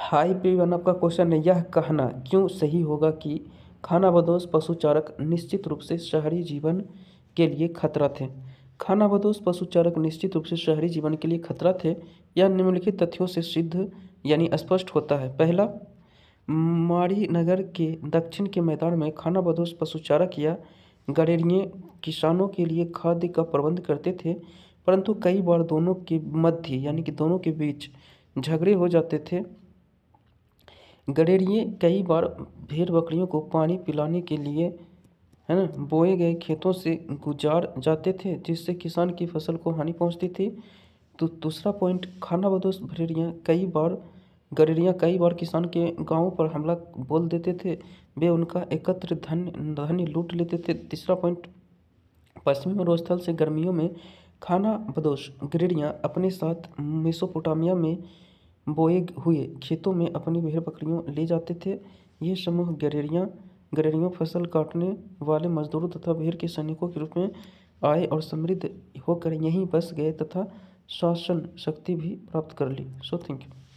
high P one आपका question है यह कहना क्यों सही होगा कि खानाबदोश पशुचारक निश्चित रूप से शहरी जीवन के लिए खतरा थे खानाबदोश पशुचारक निश्चित रूप से शहरी जीवन के लिए खतरा थे यह निम्नलिखित तथ्यों से सिद्ध यानी स्पष्ट होता है पहला माड़ी नगर के दक्षिण के मैदान में खानाबदोश पशुचारक या गरेरिए किसानों के लिए खाद्य का प्रबंध करते थे परंतु कई बार दोनों के मध्य यानी कि दोनों के बीच झगड़े हो जाते थे गडेरिए कई बार भेड़ बकरियों को पानी पिलाने के लिए है ना बोए गए खेतों से गुजार जाते थे जिससे किसान की फसल को हानि पहुंचती थी तो दूसरा पॉइंट खानाबदोश भेड़िया कई बार गडेरियाँ कई बार किसान के गाँव पर हमला बोल देते थे वे उनका एकत्र धन धन लूट लेते थे तीसरा पॉइंट पश्चिमी मरुस्थल से गर्मियों में खाना बदोश गडेरियाँ अपने साथ मेसोपोटामिया में बोए हुए खेतों में अपनी भेड़ बकरियों ले जाते थे ये समूह गरेरियों फसल काटने वाले मजदूरों तथा भेड़ के सैनिकों के रूप में आए और समृद्ध होकर यहीं बस गए तथा शासन शक्ति भी प्राप्त कर ली सो थैंक यू